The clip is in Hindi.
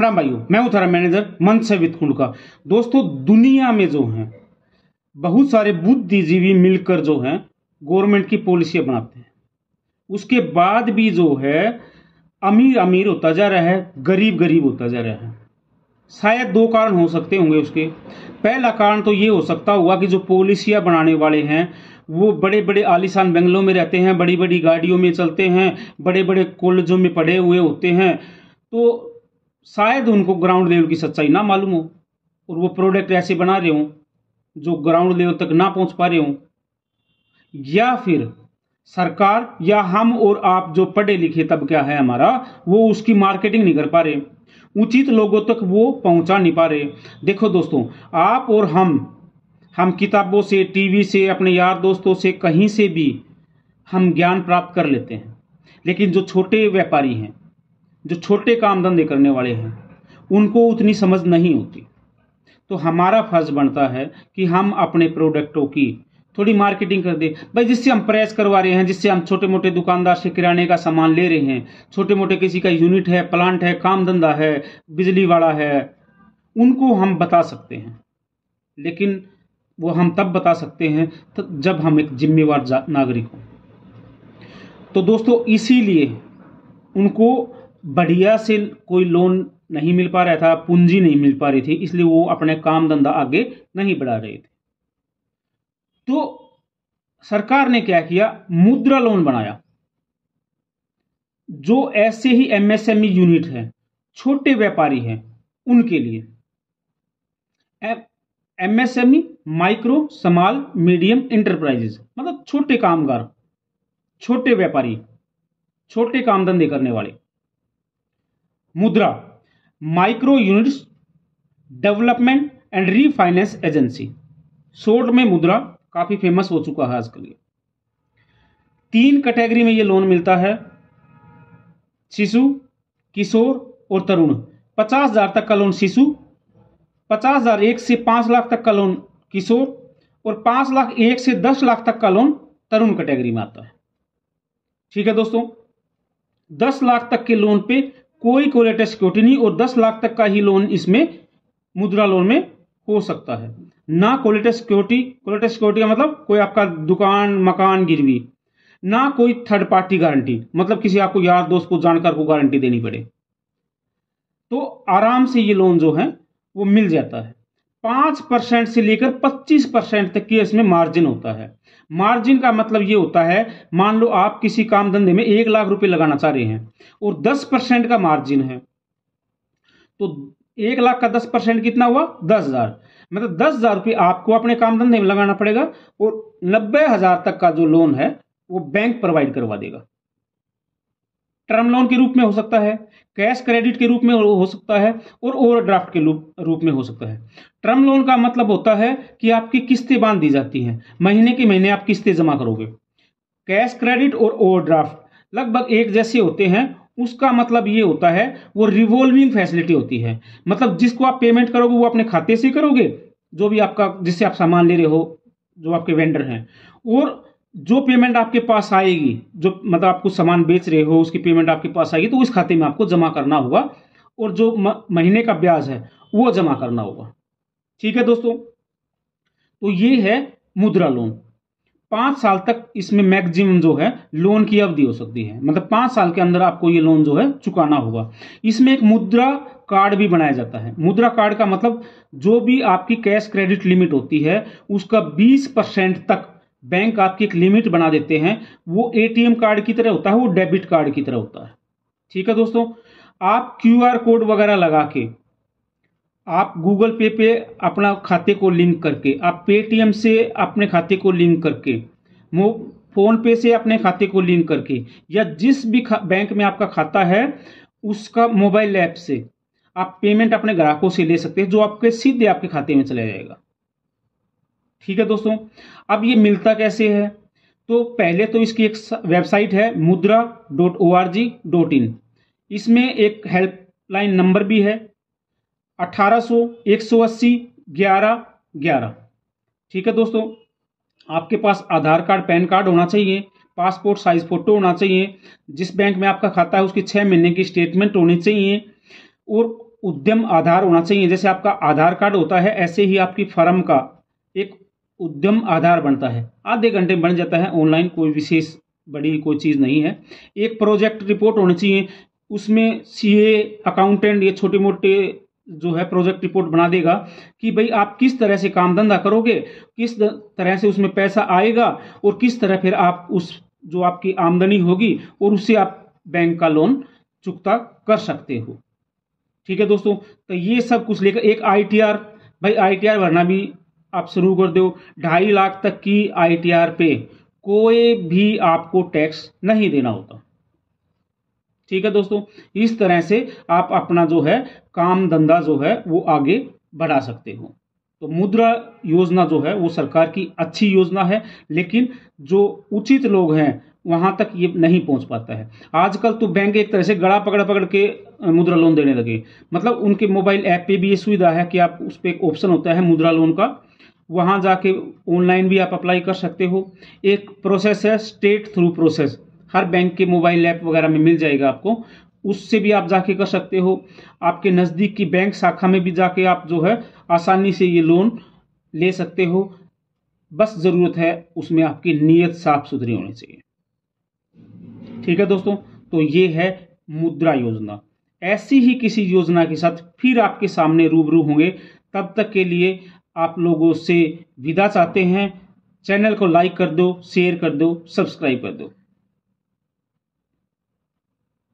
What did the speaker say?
राम भाइयों मैं हूं थारा मैनेजर मन से वित्तकुंड का दोस्तों दुनिया में जो है बहुत सारे बुद्धिजीवी मिलकर जो है गवर्नमेंट की पॉलिसियां बनाते हैं उसके बाद भी जो है अमीर अमीर होता जा रहा है गरीब गरीब होता जा रहा है शायद दो कारण हो सकते होंगे उसके पहला कारण तो ये हो सकता हुआ कि जो पॉलिसियां बनाने वाले हैं वो बड़े बड़े आलिशान बंगलों में रहते हैं बड़ी बड़ी गाड़ियों में चलते हैं बड़े बड़े कॉलेजों में पढ़े हुए होते हैं तो शायद उनको ग्राउंड लेवल की सच्चाई ना मालूम हो और वो प्रोडक्ट ऐसे बना रहे हों जो ग्राउंड लेवल तक ना पहुंच पा रहे हों या फिर सरकार या हम और आप जो पढ़े लिखे तबका है हमारा वो उसकी मार्केटिंग नहीं कर पा रहे उचित लोगों तक वो पहुंचा नहीं पा रहे देखो दोस्तों आप और हम हम किताबों से टीवी से अपने यार दोस्तों से कहीं से भी हम ज्ञान प्राप्त कर लेते हैं लेकिन जो छोटे व्यापारी हैं जो छोटे काम धंधे करने वाले हैं उनको उतनी समझ नहीं होती तो हमारा फर्ज बनता है कि हम अपने प्रोडक्टों की थोड़ी मार्केटिंग कर दे भाई जिससे हम प्रेस करवा रहे हैं जिससे हम छोटे मोटे दुकानदार से किराने का सामान ले रहे हैं छोटे मोटे किसी का यूनिट है प्लांट है काम धंधा है बिजली वाला है उनको हम बता सकते हैं लेकिन वो हम तब बता सकते हैं तो जब हम एक जिम्मेवार नागरिक हों तो दोस्तों इसीलिए उनको बढ़िया से कोई लोन नहीं मिल पा रहा था पूंजी नहीं मिल पा रही थी इसलिए वो अपने काम धंधा आगे नहीं बढ़ा रहे थे तो सरकार ने क्या किया मुद्रा लोन बनाया जो ऐसे ही एमएसएमई यूनिट है छोटे व्यापारी हैं उनके लिए MSME micro small medium enterprises मतलब छोटे कामगार छोटे व्यापारी छोटे काम धंधे करने वाले Mudra micro units development and refinance agency short में मुद्रा काफ़ी फेमस हो चुका है आजकल ये तीन कैटेगरी में ये लोन मिलता है शिशु किशोर और तरुण पचास हजार तक का लोन शिशु पचास हजार एक से पांच लाख तक का लोन किशोर और पांच लाख एक से दस लाख तक का लोन तरुण कैटेगरी में आता है ठीक है दोस्तों दस लाख तक के लोन पे कोई कोलेटर सिक्योरिटी नहीं और 10 लाख तक का ही लोन इसमें मुद्रा लोन में हो सकता है ना कोलेटर सिक्योरिटी कोलेटर सिक्योरिटी का मतलब कोई आपका दुकान मकान गिरवी ना कोई थर्ड पार्टी गारंटी मतलब किसी आपको यार दोस्त को जानकार को गारंटी देनी पड़े तो आराम से ये लोन जो है वो मिल जाता है पांच परसेंट से लेकर पच्चीस परसेंट तक की इसमें मार्जिन होता है मार्जिन का मतलब ये होता है मान लो आप किसी काम धंधे में एक लाख रुपए लगाना चाह रहे हैं और दस परसेंट का मार्जिन है तो एक लाख का दस परसेंट कितना हुआ दस हजार मतलब दस हजार रुपये आपको अपने काम धंधे में लगाना पड़ेगा और नब्बे हजार तक का जो लोन है वो बैंक प्रोवाइड करवा देगा टर्म लोन के रूप में हो सकता है कैश क्रेडिट के रूप में हो सकता है और ओवरड्राफ्ट के रूप में हो सकता है टर्म लोन का मतलब होता है कि आपकी किस्तें बांध दी जाती हैं महीने के महीने आप किस्तें जमा करोगे कैश क्रेडिट और ओवरड्राफ्ट लगभग एक जैसे होते हैं उसका मतलब ये होता है वो रिवॉल्विंग फैसिलिटी होती है मतलब जिसको आप पेमेंट करोगे वो अपने खाते से करोगे जो भी आपका जिससे आप सामान ले रहे हो जो आपके वेंडर हैं और जो पेमेंट आपके पास आएगी जो मतलब आपको सामान बेच रहे हो उसकी पेमेंट आपके पास आएगी तो उस खाते में आपको जमा करना होगा और जो महीने का ब्याज है वो जमा करना होगा ठीक है दोस्तों तो ये है मुद्रा लोन पांच साल तक इसमें मैक्सिमम जो है लोन की अवधि हो सकती है मतलब पांच साल के अंदर आपको ये लोन जो है चुकाना होगा इसमें एक मुद्रा कार्ड भी बनाया जाता है मुद्रा कार्ड का मतलब जो भी आपकी कैश क्रेडिट लिमिट होती है उसका बीस परसेंट तक बैंक आपकी एक लिमिट बना देते हैं वो एटीएम कार्ड की तरह होता है वो डेबिट कार्ड की तरह होता है ठीक है दोस्तों आप क्यूआर कोड वगैरह लगा के आप गूगल पे पे अपना खाते को लिंक करके आप पेटीएम से अपने खाते को लिंक करके फोन पे से अपने खाते को लिंक करके या जिस भी बैंक में आपका खाता है उसका मोबाइल ऐप से आप पेमेंट अपने ग्राहकों से ले सकते हैं जो आपके सीधे आपके खाते में चला जाएगा ठीक है दोस्तों अब ये मिलता कैसे है तो पहले तो इसकी एक वेबसाइट है Mudra dot O R G dot in इसमें एक हेल्पलाइन नंबर भी है अट्ठारह सौ एक सौ अस्सी ग्यारह ग्यारह ठीक है दोस्तों आपके पास आधार कार्ड पैन कार्ड होना चाहिए पासपोर्ट साइज फोटो होना चाहिए जिस बैंक में आपका खाता है उसकी छः महीने की स्टेटमेंट होनी चाहिए और उद्यम आधार होना चाहिए जैसे आपका आधार कार्ड होता है ऐसे ही आपकी फर्म का एक उद्यम आधार बनता है आधे घंटे में बन जाता है ऑनलाइन कोई विशेष बड़ी कोई चीज़ नहीं है एक प्रोजेक्ट रिपोर्ट होनी चाहिए उसमें सीए अकाउंटेंट ये छोटे मोटे जो है प्रोजेक्ट रिपोर्ट बना देगा कि भाई आप किस तरह से काम धंधा करोगे किस तरह से उसमें पैसा आएगा और किस तरह फिर आप उस जो आपकी आमदनी होगी और उससे आप बैंक का लोन चुकता कर सकते हो ठीक है दोस्तों तो ये सब कुछ लेकर एक आईटीआर भाई आईटीआर भरना भी आप शुरू कर दो ढाई लाख तक की आईटीआर पे कोई भी आपको टैक्स नहीं देना होता ठीक है दोस्तों इस तरह से आप अपना जो है काम धंधा जो है वो आगे बढ़ा सकते हो तो मुद्रा योजना जो है वो सरकार की अच्छी योजना है लेकिन जो उचित लोग हैं वहां तक ये नहीं पहुंच पाता है आजकल तो बैंक एक तरह से गड़ा पकड़ पकड़ के मुद्रा लोन देने लगे मतलब उनके मोबाइल ऐप पे भी ये सुविधा है कि आप उस पर एक ऑप्शन होता है मुद्रा लोन का वहाँ जाके ऑनलाइन भी आप अप्लाई कर सकते हो एक प्रोसेस है स्टेट थ्रू प्रोसेस हर बैंक के मोबाइल ऐप वगैरह में मिल जाएगा आपको उससे भी आप जाके कर सकते हो आपके नज़दीक की बैंक शाखा में भी जाके आप जो है आसानी से ये लोन ले सकते हो बस ज़रूरत है उसमें आपकी नीयत साफ सुथरी होनी चाहिए ठीक है दोस्तों तो ये है मुद्रा योजना ऐसी ही किसी योजना के साथ फिर आपके सामने रूबरू होंगे तब तक के लिए आप लोगों से विदा चाहते हैं चैनल को लाइक कर दो शेयर कर दो सब्सक्राइब कर दो